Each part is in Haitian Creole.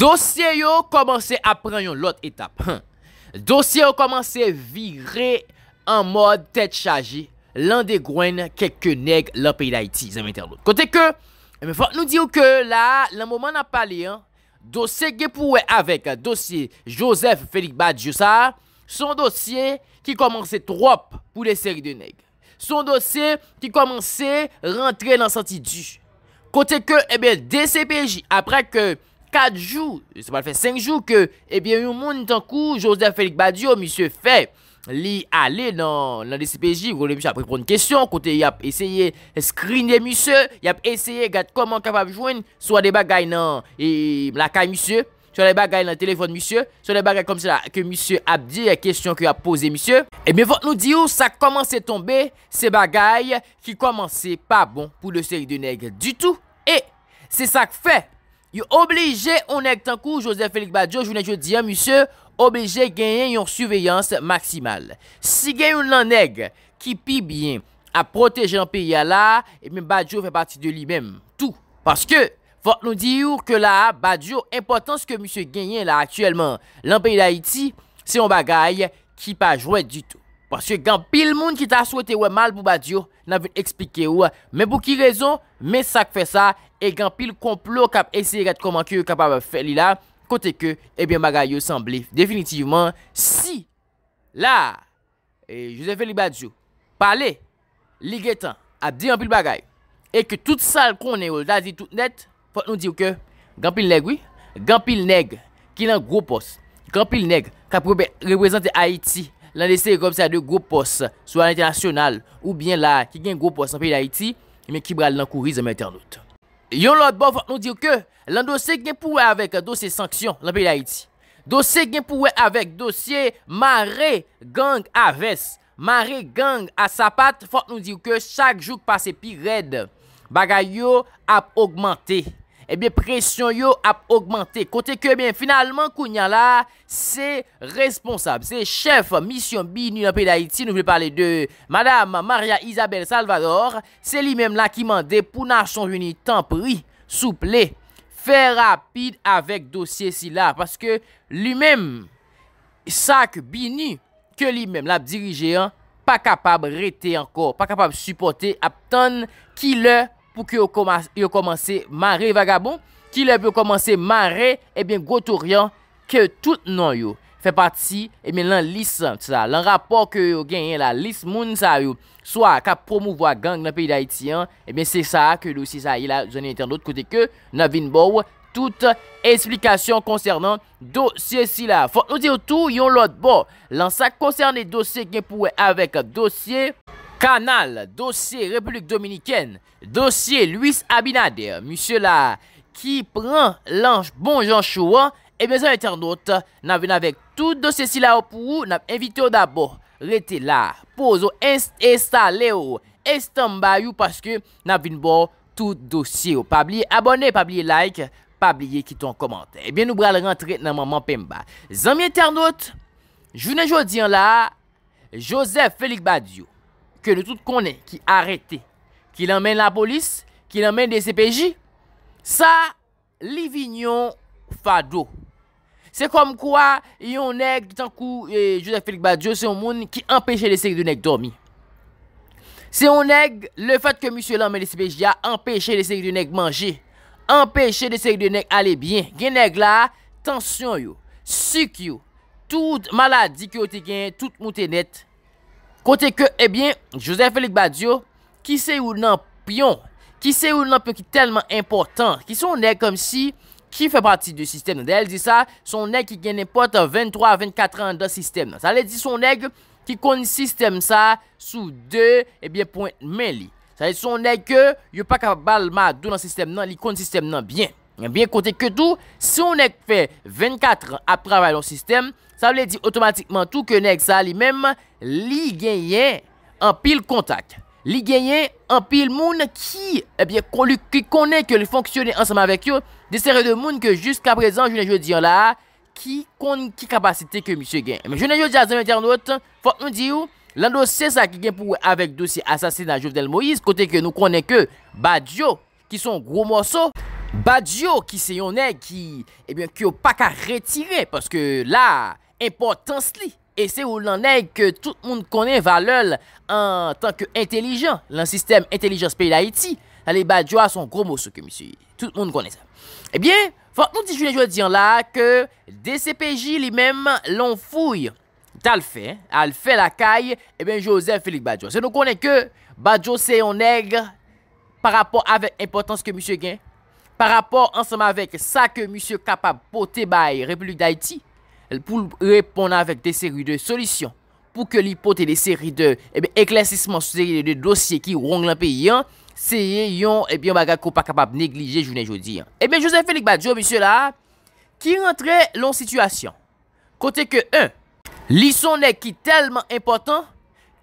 Dosye yo komanse apren yon lot etap Dosye yo komanse virre An mod tet chaji Lan de gwen keke neg la peyi la iti Kote ke Eme fote nou diyo ke la Lan moman ap pale Dosye gepouwe avek Dosye Joseph Félix Badjousa Son dosye ki komanse trop Pou de seri de neg Son dosye ki komanse rentre Nan santi du Kote ke ebe eh de CPJ Apra ke 4 jou, seman fe 5 jou ke ebyen yon moun tan kou jose de felik badyo misye fe li ale nan desi peji yon moun apre proun kestyon kote yap esye screen de misye yap esye gade koman kapap jwen sou a eh bon de bagay nan lakay misye sou a de bagay nan telefon misye sou a de bagay kom se la ke misye ap di a kestyon ki ap pose misye ebyen vot nou di ou sa koman se tombe se bagay ki koman se pa bon pou de seri de neg du tou e se sa k fe Yo oblije ou neg tan kou, Josef Félix Badiou, jounen jo diyan, mousse, oblije genyen yon suveyans maksimal. Si genyen ou nan neg, ki pi bien a proteje an peyi ala, e eh mèm Badiou fè pati de li mèm, tout. Paske, fòk nou diyo ke la, Badiou, impotans ke mousse genyen la, aktyèlman, lan peyi la iti, se yon bagay, ki pa jwè du tout. Paske, gan pil moun ki ta souwete wè mal pou Badiou, nan vèn eksplike ou, mèm pou ki rezon, mèm sa k fè sa, E gampil komplo kap esye gat komankyo kap ap fe li la, kote ke ebyen eh magay yo san blif. Definitiveman, si la, e Joseph Feli Badiou, pale li getan ap di gampil bagay, e ke tout sal konen yo, da zi tout net, pot nou di yo ke gampil negwi, gampil neg ki lan gro pos. Gampil neg kap represente Haiti, lan dese komse a de gro pos, sou an internasyonal ou bien la ki gen gro pos an peyi de Haiti, men ki bral lankourize men ternout. Yon lot bo fote nou diyo ke lan dosye gen pouwe avèk dosye sanksyon lan pe la iti. Dosye gen pouwe avèk dosye mare gang avès. Mare gang asapat fote nou diyo ke chak jouk pase pi red bagay yo ap augmentè. Ebyen, eh presyon yo ap augmente. Kote eh kebyen, finalman Kounia la, se responsab. Se chef mission Bini la peyda Haiti, nou ve pale de madame Maria Isabel Salvador. Se li mem la ki mande pou na son veni tan pri, souple, fe rapide avek dosye si la. Paske li mem, sak Bini, ke li mem la dirije an, pa kapab rete anko. Pa kapab supporte ap ton ki le... pou ki yo komanse mare vagabon, ki le pou komanse mare, e eh bin goutourian, ke tout nan yo, fe pati, e eh bin lan lisant sa, lan rapor ke yo genye la, lis moun sa yo, swa, ka promouvo a gang na piy da iti an, e eh bin se sa, ke lousi sa yi la, jouni internet kote ke, nan vin bou, tout explikasyon konsernan dosye si la, fok nou diyo tou, yon lot bo, lan sa konsernan dosye gen pou we, avek dosye, ou, Kanal dosye Republik Dominiken, dosye Louis Abinader, monsye la ki pran lanj bon jan chouan, e ben zan eternote, nan ven avek tout dosye si la ou pou ou, nan evite ou dabo rete la, pozo estale ou estamba ou, paske nan ven bo tout dosye ou. Pabli abone, pabli like, pabli ekiton komante. E eh ben nou bral rentre nan maman pemba. Zan mi eternote, jvne jvdian la, Josef Félix Badiou. de tout konen ki arete ki l amene la polis, ki l amene de CPJ, sa li vinyon fado se kom kwa yon neg tan kou Joseph F. Badjo se yon moun ki empeshe de se yon neg dormi se yon neg le fat ke monsieur l amene de CPJ a empeshe de se yon neg manje empeshe de se yon neg alebyen gen neg la, tansyon yo sik yo, tout maladi ki o te gen, tout moutenet Bote ke, ebyen, Joseph Félix Badiou ki se ou nan pion, ki se ou nan pion ki telman important, ki son ek kom si ki fè pati de sistem nan. Da el di sa, son ek ki gen epote 23-24 an da sistem nan. Sa le di son ek ki kon sistem sa sou 2, ebyen, point men li. Sa le di son ek yo pa kapal ma dou nan sistem nan, li kon sistem nan byen. Bien kote ke tou, se ou nek fe 24 apravay lor sistem, sa ou le di otomatikman tou ke nek sa li mem, li genyen an pil kontak. Li genyen an pil moun ki konen ke li fonksyonen anseman vek yo, de seri de moun ke jusqu aprezen, jounen yo di yon la, ki konen ki kapasite ke misyo gen. Jounen yo di a zem internot, fok mou di yo, lando se sa ki gen pou we avèk dosi asasin a Jofdel Moïse, kote ke nou konen ke Badiou, ki son gro morsou. Badjo qui c'est yon nègre qui n'a eh bien pas qu'à retirer parce que là importance li et c'est où l'on que tout le monde connaît valeur en tant que intelligent le système intelligence pays d'Haïti les Badjo a son gros mot que monsieur tout le monde connaît ça Eh bien faut nous disions là que DCPJ lui-même l'on fouille t'as fait hein? al fait la caille eh bien Joseph Félix Badjo c'est nous connaît que Badjo c'est un nègre par rapport à l'importance que monsieur gain Par rapor ansama vek sa ke monsye kapap pote bay Republik Daiti, pou repona vek de seri de solisyon pou ke li pote de seri eh de eklesismansi de dosye ki wong lan pe yon, se yon baga ko pa kapap neglije jounen jodi. Ebe Josef Félix Badjou, monsye la, ki rentre lon situasyon. Kote ke un, lison ne ki telman impotant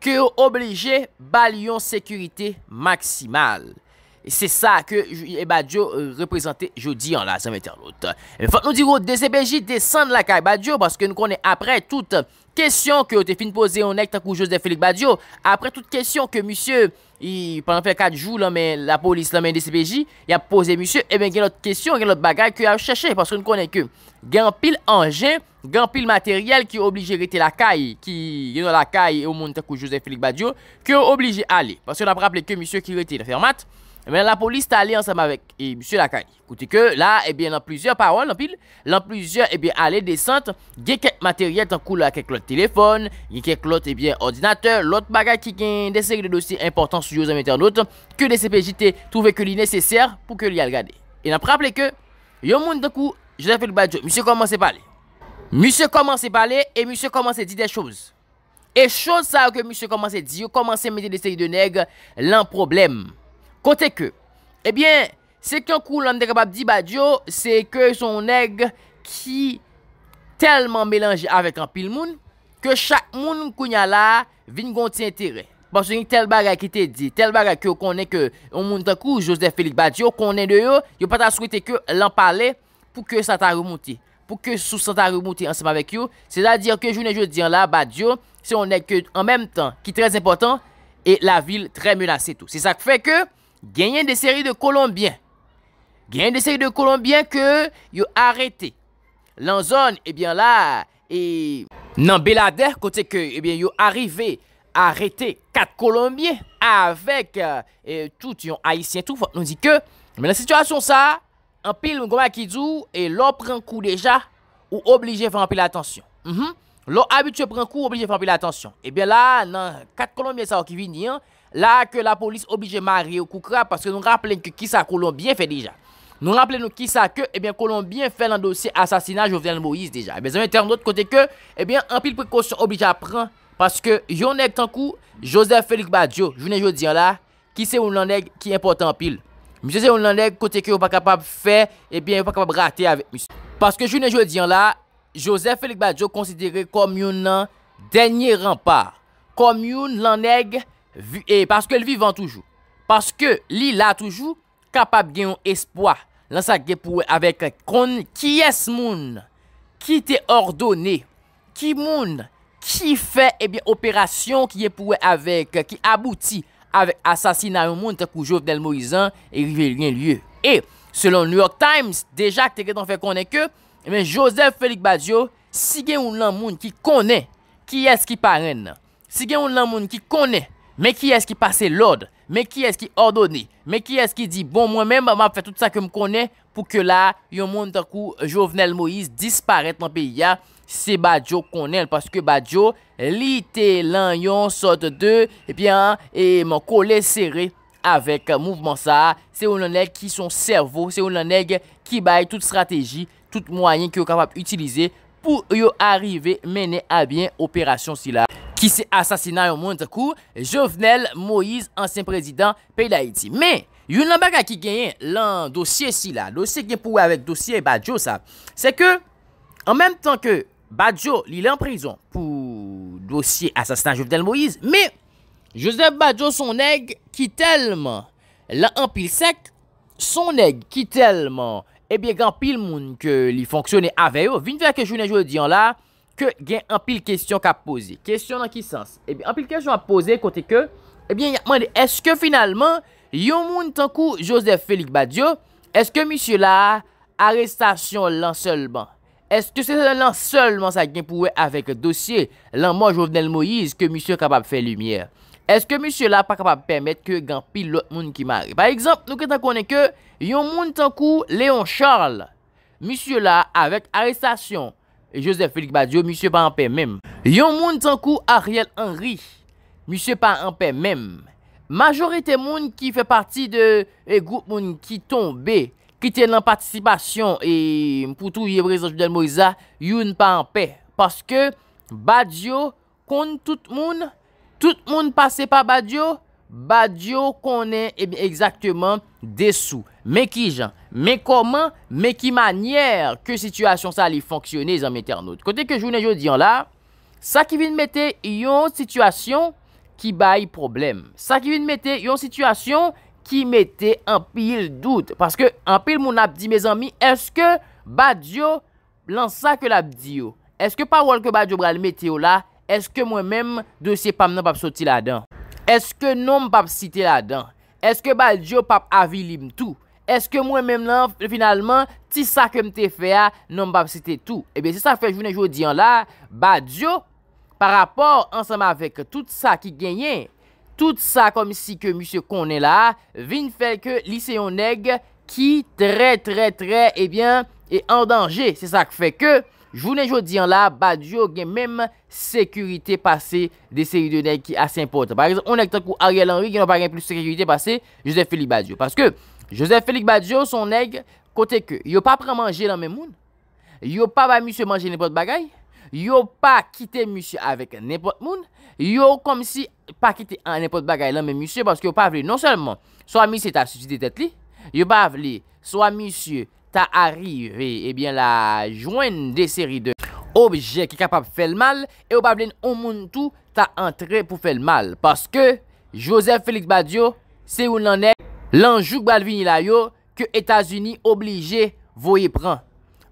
ke yo oblije bal yon sekurite maksimal. c'est ça que eh Badjo ben, euh, représente jeudi en la semaine Il faut nous dire que DCBJ descend la caille Badjo parce que nous connaissons après Toutes questions que vous avez fini poser Au nez avec Joseph Félix Badjo, après toutes questions que monsieur, pendant 4 jours, la police, la mais DCBJ, e il a posé monsieur, et eh bien il y a une autre question, il y a une autre bagarre qu'il a cherché parce que nous connaissons que il y a un pile engin, grand pile matériel qui est obligé de la caille, qui est dans la caille au monde de Joseph Félix Badjo, qui est obligé d'aller. Parce que a rappelé que monsieur qui a la fermate, eh la police est allée ensemble avec M. Eh, monsieur Écoutez que là, eh bien, dans plusieurs paroles, dans pile, dans plusieurs, et eh bien, aller descentes, il y a des matériels en couleur avec l'autre téléphone, il y a des bien, ordinateurs, l'autre bagage qui des séries de dossiers importants sur les internautes que les CPJT trouvaient que nécessaire pour que les le regarder. Et on rappelé que, il y a un monde de coup, Joseph badge, Badjo, monsieur commence à parler. Monsieur commence à parler et monsieur commence à dire des choses. Et chose ça que monsieur commence à dire, commence à mettre des séries de nègres, le problème. Kote ke, ebyen, se kyon kou lan dekabab di badyo, se ke yon neg ki telman melange avèk an pil moun, ke chak moun mkoun ya la vin gonti entere. Pansyon yon tel baga ki te di, tel baga ki yon konen ke yon moun tan kou, jose de felik badyo, konen de yon, yon pata souwite ke lan pale pou ke sata remouti. Pou ke sou sata remouti ansama vek yon. Se la diyan ke jounen joun diyan la badyo, se yon neg ke an menm tan ki trez impotant, e la vil tre menase tout. Se sa kfe ke... gagné des séries de Colombiens. Gagné des séries de Colombiens que ils ont arrêté. L'en eh bien là, et eh, dans Belader, côté que, eh bien, ils ont arrivé arrêter quatre Colombiens avec tous eh, tout, Haïtiens. haïtien tout. nous dit que, mais la situation, ça, en pile, on qui dit, et eh, l'on prend coup déjà, ou obligé de faire un pile attention. Mhm. L'on habitué prend coup, obligé de faire pile attention. Eh bien là, dans quatre Colombiens, ça, qui viennent, hein, La ke la polis oblije marye ou koukra. Paske nou rappele nou ki sa kolon bien fe deja. Nou rappele nou ki sa ke kolon bien fe nan dosye asasinaj ou venan Moïse deja. Eh Bezè men ternot kote ke. Ebyen an pil prekosyon oblije apren. Paske yon neg tankou. Josef Félix Badiou. Jounen jou diyan la. Ki se ou nan neg ki importan pil. Mise se ou nan neg kote ke ou pa kapab fe. Ebyen ou pa kapab rate ave. Paske jounen jou diyan la. Josef Félix Badiou konsidere kom yon nan denye rampar. Kom yon nan neg repos. E, paske li vivan toujou. Paske li la toujou, kapab gen yon espoi. Lan sa gen pouwe avek kon, ki es moun, ki te ordone, ki moun, ki fe, ebyen, eh operasyon ki gen pouwe avek, ki abouti, avek asasina yon moun, te koujouf del Moisan, e rive yon lye. E, selon New York Times, deja ke te gen ton fe konen ke, ebyen, Joseph Félix Badjo, si gen yon lan moun ki konen, ki es ki parenen. Si gen yon lan moun ki konen, Men ki eski pase lode, men ki eski ordone, men ki eski di bon mwen men, mwen ap fè tout sa ke m konen pou ke la yon moun takou Jovenel Moïse disparet nan pe ya se badjo konen. Paske badjo li te lan yon sote de, ebyen, eh e mwen kole sere avèk mouvman sa, se yon lan neg ki son servo, se yon lan neg ki bay tout strategi, tout mwayen ki yon kapap utilize pou yon arrive menen a byen operasyon si la. Ise asasina yon moun de kou, Jovenel Moïse, ansen prezident pey da iti. Men, yon lambega ki genyen lan dosye si la, dosye ki pou avek dosye Bajo sa, se ke, an menm tan ke Bajo li le an prizon pou dosye asasina Jovenel Moïse, men, Josep Bajo son neg ki telman la an pil sek, son neg ki telman ebyen eh gan pil moun ke li fonksyone aveyo, vin veke jounen jounen diyon la, ke gen an pil kestyon ka pose. Kestyon nan ki sens? Eby, eh an pil kestyon a pose kote ke, eby, eh yaman de, eske finalman, yon moun tankou Joseph Félix Badiou, eske misye la, arestasyon lan selman. Eske se lan selman sa gen pouwe avek dosye, lan moun Jovenel Moïse, ke misye kapab fe lumiè. Eske misye la pa kapab pèmèd ke gen pil lout moun ki mari. Par exemple, nou ketan konen ke, yon moun tankou Léon Charles, misye la, avek arestasyon Joseph Félix Badiou, mi se pa anpe mèm. Yon moun tankou Ariel Henry, mi se pa anpe mèm. Majorite moun ki fe parti de goup moun ki tombe, ki tenan patisipasyon, e mpoutou Yevrez Anjouden Moïsa, yon pa anpe. Paske Badiou kon tout moun, tout moun pase pa Badiou, Badiou konen eh ebè exactement desou. Mè ki jan, mè koman, mè ki manyer ke situasyon sa li fonksyonè zanmèter nou. Kote ke jounen yo diyan la, sa ki vin metè yon situasyon ki bayi problem. Sa ki vin metè yon situasyon ki metè anpil dout. Paske anpil moun ap di, mè zanmi, eske badjo lan sa ke lap di yo. Eske pa wolke badjo bral metè yo la, eske mwen mèm dosye pam nan pap soti la dan. Eske nou m pap siti la dan. Eske badjo pap avili m tou. Eske mwen menm lan finalman Ti sa kem te fea Non mbap si te tou Ebyen se sa fe jounen joudiyan la Badiou Par rapor Ansama vek Tout sa ki genyen Tout sa komisi ke Monsieur konen la Vin fe ke Liseyon neg Ki tre tre tre Ebyen E en danje Se sa fe ke Jounen joudiyan la Badiou gen menm Sekurite pase De seri de neg Ki ase impote Par exemple On ek takou Ariel Henry Gen wap agen plus Sekurite pase Joseph Fili Badiou Paske Joseph Félix Badiou son neg Kote ke yo pa pre manje lan men moun Yo pa va mousse manje nepot bagay Yo pa kite mousse avèk nepot moun Yo kom si pa kite an nepot bagay lan men mousse Baske yo pa vle non selman So a mousse ta susi de tet li Yo pa vle so a mousse ta arrive Ebyen eh la jwen de seri de Objek ki kapap fèl mal Yo pa vle nou moun tou Ta antre pou fèl mal Baske Joseph Félix Badiou Se ou nan neg Lanjouk bad vini la yo, ke Etasuni oblije voye pran.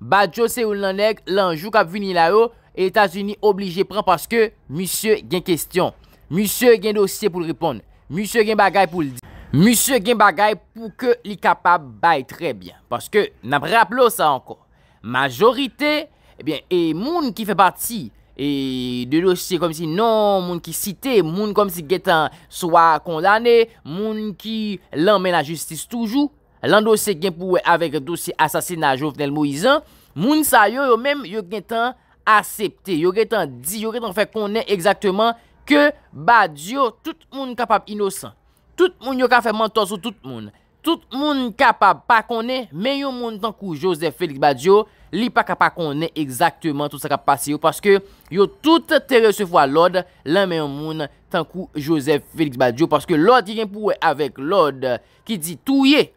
Bad jose ou nan leg, lanjouk ap vini la yo, Etasuni oblije pran. Paske, misye gen kestyon. Misye gen dosye pou l'ripon. Misye gen bagay pou l'di. Misye gen bagay pou ke li kapab baye trebyan. Paske, nan preaplo sa anko. Majorite, ebyen, eh e moun ki fe pati... E de dosye kom si non, moun ki site, moun kom si getan swa kondane, moun ki lanmen a justice toujou, lan dosye gen pouwe avek dosye asasine a Jovenel Moisan, moun sa yo yo menm yo getan asepte, yo getan di, yo getan fe konen ekzakteman ke Badiou, tout moun kapap inosan, tout moun yo ka fe mantos ou tout moun, tout moun kapap pa konen, men yo moun tankou Jozef Félix Badiou. Li pa kapa konen exakteman tout sa kapa se yo. Paske yo tout tere se fwa Lord la men yon moun tankou Joseph Felix Badiou. Paske Lord yon gen pouwe avek Lord ki di touye.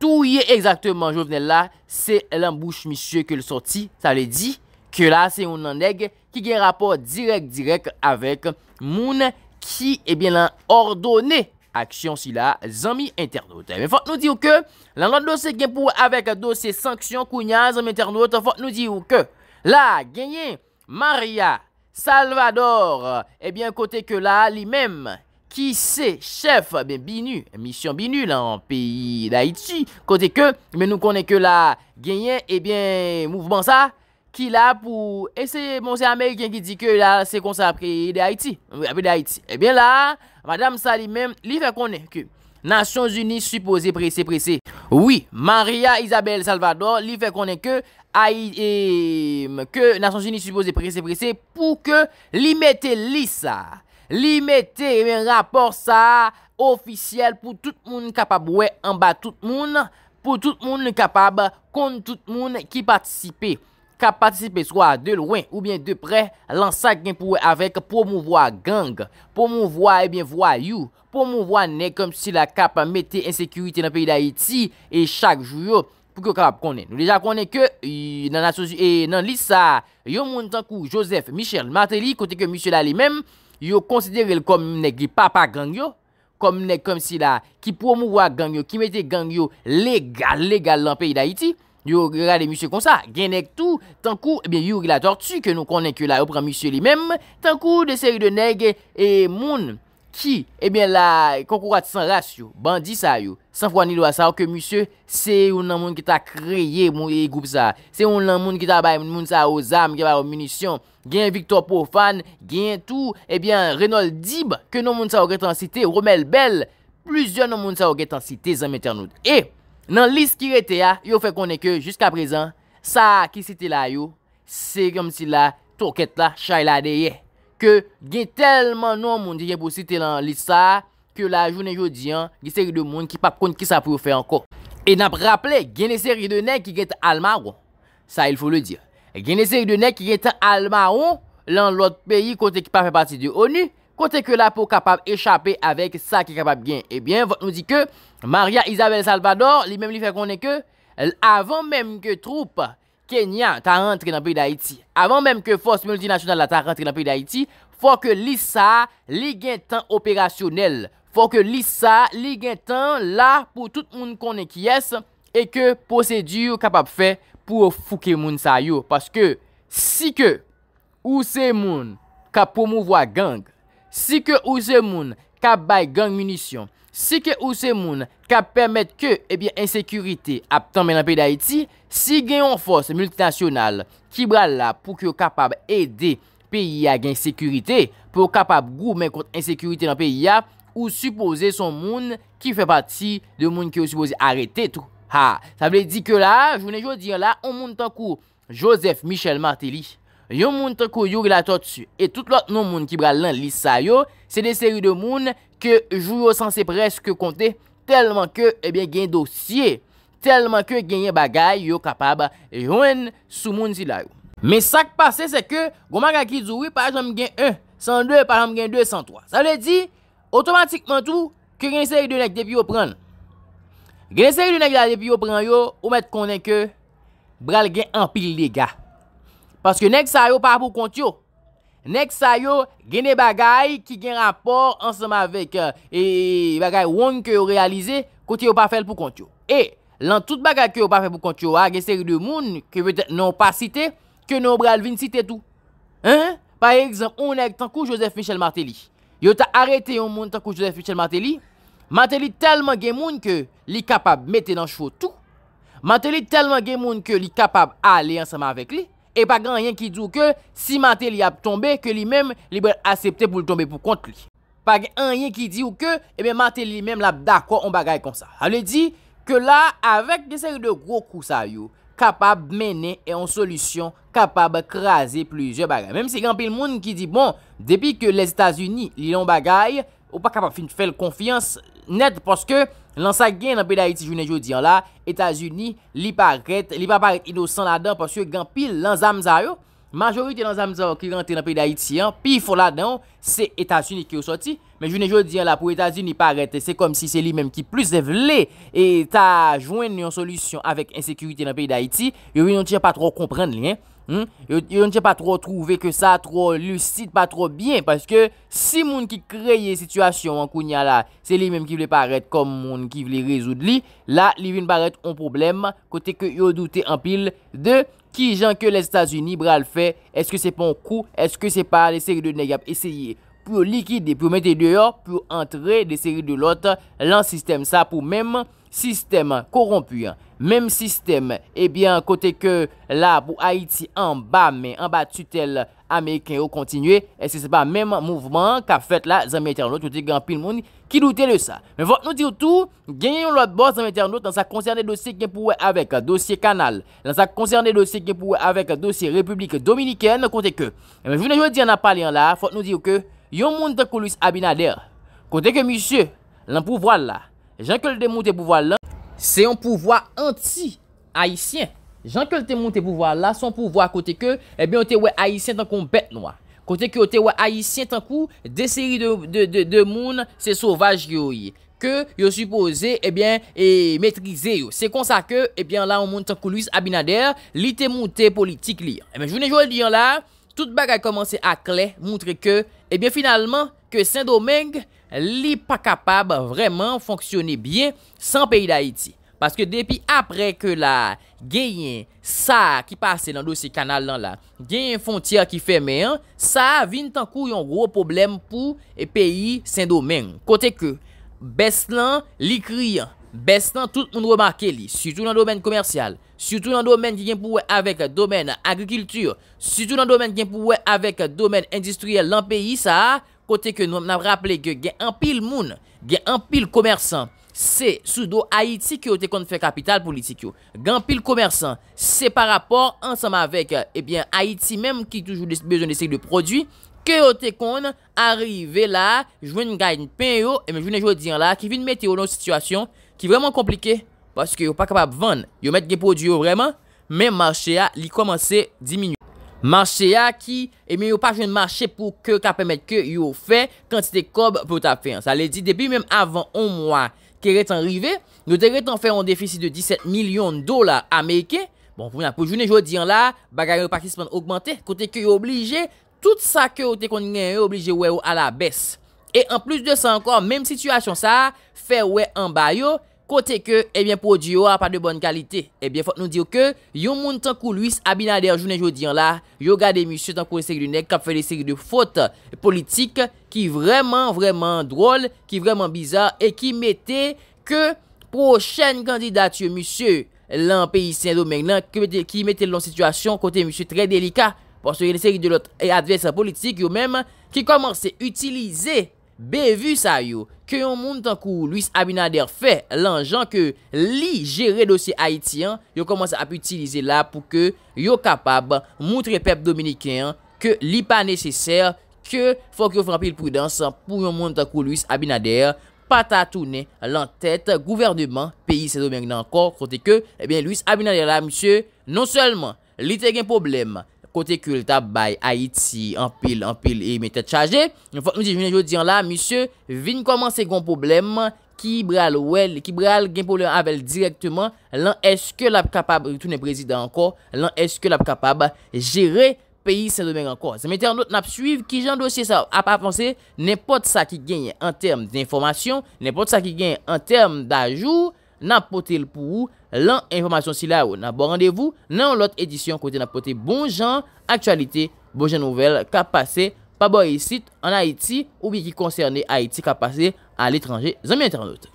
Touye exakteman jo vnen la se lan bouch misye ke le sorti. Sa le di ke la se yon nan neg ki gen rapor direk direk avek moun ki ebyen eh lan ordoney. Action si la zami internaute. Mais nous nous que que ke, dossier se qui pour avec avec dossier sanction, kounya zami internaute, nous nous dire que, la genye Maria Salvador, eh bien côté que la lui-même, qui c'est, chef eh bien binu, mission binu là, pays pays d'Haïti, que que, mais nous que que la eh bien mouvement ça Ki la pou... E se bon se Amerikyan ki di ke la se konsapre de Haiti. Ape de Haiti. E bien la, Madame Salimem li fe konen ke Nasyon Zunis supose prese prese. Oui, Maria Isabel Salvador li fe konen ke Aïe... Ke Nasyon Zunis supose prese prese. Pou ke li mette li sa. Li mette eh rapor sa ofisyel pou tout moun kapabwe en ba tout moun. Pou tout moun le kapab kon tout moun ki patisipe. Kap patisipe swa de loin ou bien de pre, lan sa genpouwe avek pou mou vwa gang, pou mou vwa e eh bien vwa you, pou mou vwa ne kom si la kap mette insekurite nan peyi da iti e chak jou yo pou ke kap konen. Nou deja konen ke e, nan e, lisa yo moun tankou Joseph Michel Martelly kote ke misyo la li menm yo konsidere l kom ne ki papa gang yo, kom ne kom si la ki pou mou vwa gang yo ki mette gang yo legal legal nan peyi da iti. Yo gade musye kon sa, gen nek tou, tankou, ebyen, yu yu la tortue ke nou konen ke la yopran musye li mem, tankou, de seri de neg, e moun ki, ebyen, la konkourat san rasyou, bandi sa you, san fwa ni lwa sa ou ke musye, se yon nan moun ki ta kreye moun e goup sa, se yon nan moun ki ta bay moun sa ou zam, ki bay ou munisyon, gen victor pou fan, gen tou, ebyen, eh renold dib, ke nou moun sa ou getan site, rommel bel, plusyon nou moun sa ou getan site zan meternoud, e... nan lis ki rete ya, yo fe konen ke jiska prezan, sa ki site la yo se genm si la troket la, chay la deye ke gen telman nou moun di gen pou site lan lis sa, ke la jounen yo diyan, gen seri de moun ki pap konen ki sa pou yo fe anko, e nap rapple genne seri de nek ki gete al maron sa il fou le diya, genne seri de nek ki gete al maron, lan lot peyi kote ki pa fe pati de ONU kote ke la pou kapab echapé avek sa ki kapab gen, ebyen vot nou di ke Maria Isabel Salvador, li mèm li fè konen ke, avan mèm ke troupe Kenya ta rentre nan pi d'Haïti, avan mèm ke fòs multinasyonal la ta rentre nan pi d'Haïti, fò ke lisa li gen tan operasyonel, fò ke lisa li gen tan la pou tout moun konen ki es, e ke posèdi ou kapap fè pou fouke moun sa yo, paske si ke ouse moun kap pou mou vwa gang, si ke ouse moun, ka bay gang munisyon. Si ke ou se moun, ka permèt ke, ebyen, eh ensekürite ap tanmen nan peyi da iti, si genyon fòs multinasyonal, ki bral la pou ki yo kapab ede peyi ya gensekürite, pou kapab gou men kont ensekürite nan peyi ya, ou supose son moun ki fè pati de moun ki yo supose arete tout. Ha, sa vle di ke la, jounen jò di ya la, ou moun tankou, Joseph Michel Martelly. Yon moun tan ko yon relator tsu E tout lot nou moun ki bral lan lisa yo Se de seri de moun Ke jou yo san se preske konte Telman ke ebyen eh gen dosye Telman ke genye bagay Yo kapab yo en sou moun si la yo Me sak pase se ke Gouman kaki zouri parajanm gen 1 102 parajanm gen 203 Sa le di otomatikman tou Ke gen seri de nek devyo pran Gen seri de nek la devyo pran yo Ou met konen ke Bral gen anpil de ga Paske nèk sa yo pa pou kont yo. Nèk sa yo genè bagay ki gen rapor ansama vek bagay wong ki yo realize koti yo pa fel pou kont yo. E lan tout bagay ki yo pa fel pou kont yo a ah, gen seri de moun ki nou pa site ke nou bralvin site tou. Par exemple, ou nèk tankou Joseph Michel Martelly. Yo ta arete yon moun tankou Joseph Michel Martelly. Martelly telman gen moun ki li kapab mette nan chvo tou. Martelly telman gen moun ki li kapab ale ansama vek li. E pa gen an yen ki di ou ke, si mate li ap tombe, ke li men li bel asepte pou tombe pou kont li. Pa gen an yen ki di ou ke, ebe mate li men lap dakwa on bagay kon sa. A li di, ke la, avek desek de gro kousa yo, kapab mene e on solusyon, kapab krasi pluje bagay. Mem se gen pil moun ki di, bon, depi ke les Etasuni li l'on bagay, ou pa kapap fin fèl konfiyans net, poske lan sa gen nan pey da iti jounen joudi an la, Etasuni li pa akret, li pa akret ino san la dan, poske gen pi lan zamza yo, majorite lan zamza yo ki rente nan pey da iti an, pi fola dan, se Etasuni ki yo soti, Men jounen joun diyan la pou Etats-Unis parete se kom si se li menm ki plus ze vle et a jounen yon solusyon avèk ensekurite nan peyi d'Haïti, yo vi non tient pa tro komprend hmm? li, yo non tient pa tro trouve ke sa tro lucide, pa tro bien, paske si moun ki kreye situasyon wankounya la, se li menm ki vle parete kom moun ki vle rezoud li, la li vi ne parete on problem, kote ke yo doute an pil de ki jan ke les Etats-Unis bral fè, eske se pon kou, eske se pa les seri de negap esyeye. pou likide, pou mete deyo, pou entre de seri de lot lan sistem sa pou mem sistem korompuyen. Mem sistem, ebyen, kote ke la pou Haiti en ba men, en ba tutel Ameriken ou kontinue, e se se pa mem mouvment ka fet la zanmete an lot, kote gen an pil mouni ki doute le sa. Men fote nou dire tou, genye yon lot bors zanmete an lot nan sa koncerne dosye gen pou we avek dosye kanal, nan sa koncerne dosye gen pou we avek dosye republik dominiken, kote ke, men vune jwè di an apalian la, fote nou dire ke, Yon moun te koulis Abinader, kote ke misye, lan pouvoal la, jankol te moun te pouvoal lan, se yon pouvoal anti-Haïtien. Jankol te moun te pouvoal la, son pouvoal kote ke, ebyon eh te wè Haïtien tan kon bet noua. Kote ke yon te wè Haïtien tan kou, de seri de moun se sauvaj yoye, ke yon suppose, ebyen, eh e metrize yo. Se konsa ke, ebyen, eh lan moun te koulis Abinader, li te moun te politik li. Ebyen, jounen jounen diyon la, tout bagay komanse akle, moun tre ke... Ebyen eh finalman ke Saint-Domingue li pa kapab vreman fonksyoni byen san peyi da Haiti. Paske depi apre ke la genyen sa ki pase lan dosi kanal lan la, genyen fontya ki fe men, sa vin tankou yon gro problem pou peyi Saint-Domingue. Kote ke beslan li kriyan, beslan tout moun remarke li, sujou lan domen komersyal. Soutou nan domen gen pouwe avek domen agrikiltur Soutou nan domen gen pouwe avek domen industriel lan peyi sa Kote ke nou nan raple gen anpil moun Gen anpil komersan Se sou do Haiti ki ou te kon fe kapital politik yo Gen anpil komersan Se par rapport ansama avek Ebyen eh Haiti menm ki toujou bezon de sek de prodwi Ki ou te kon arrive la Jwen gen peyo Emen jwen jwen diyan la Ki vin meteo nou situasyon Ki vreman komplike Emen Paske yo pa kapap vande, yo met gepo diyo vreman, men manche a li komanse diminu. Manche a ki, e eh men yo pa jwen manche pou ke kapemet ke yo fe, kantite kob pou ta fe. Sa le di, depi menm avan 1 mwa kere tan rive, nou bon, te kere tan fe yon defisi de 17 milyon dolar Amerike. Bon, pou jounen jodi an la, bagay yo pakispan augmente, kote ke yo oblije, tout sa kote kon nye yo oblije we yo ala bes. E an plus de sa ankon, menm situasyon sa, fe we yon bayo, Kote ke, ebyen, eh produyo a pa de bon kalite. Ebyen, eh fote nou dire ke, yo moun tankou luis abinade an jounen joudian la, yo gade, moussou, tankou le seri de nek, kap fe de seri de fote politik, ki vreman, vreman drol, ki vreman bizar, e ki mette ke prochen kandidat yo, moussou, lan peyi sen do men nan, ki mette lon situasyon, kote moussou, tre delika, pwase yo yon seri de lote advesan politik, yo menm, ki komanse utilize, Bevu sa yo, ke yon moun tankou Louis Abinader fe lanjan ke li jere dosye Haitian, yo komanse ap utilize la pou ke yo kapab moutre pep Dominikian, ke li pa neseser, ke fok yo frapil prudansan pou yon moun tankou Louis Abinader patatounen lan tete gouvernement peyi se do mèng nan kor, kote ke eh Louis Abinader la, non selman li te gen probleme. kote kul tab bay Haïti, anpil, anpil, e mette chaje. Fote mou di jounen joun diyan la, misye, vin koman se kon problem, ki bral ouel, ki bral gen po le anvel direktman, lan eske lap kapab, tou ne prezident anko, lan eske lap kapab, jere, peyi se demen anko. Se mette anot nap suiv, ki jan dosye sa ap apansè, ne pot sa ki genye an term d'informasyon, ne pot sa ki genye an term d'ajou, nan pote l pou ou lan informasyon si la ou nan bo randevou nan lot edisyon kote nan pote bon jan, aktualite, bon jan nouvel, ka pase, pa bo e sit an Haiti ou bi ki konserne Haiti ka pase al etranje zanmye internet.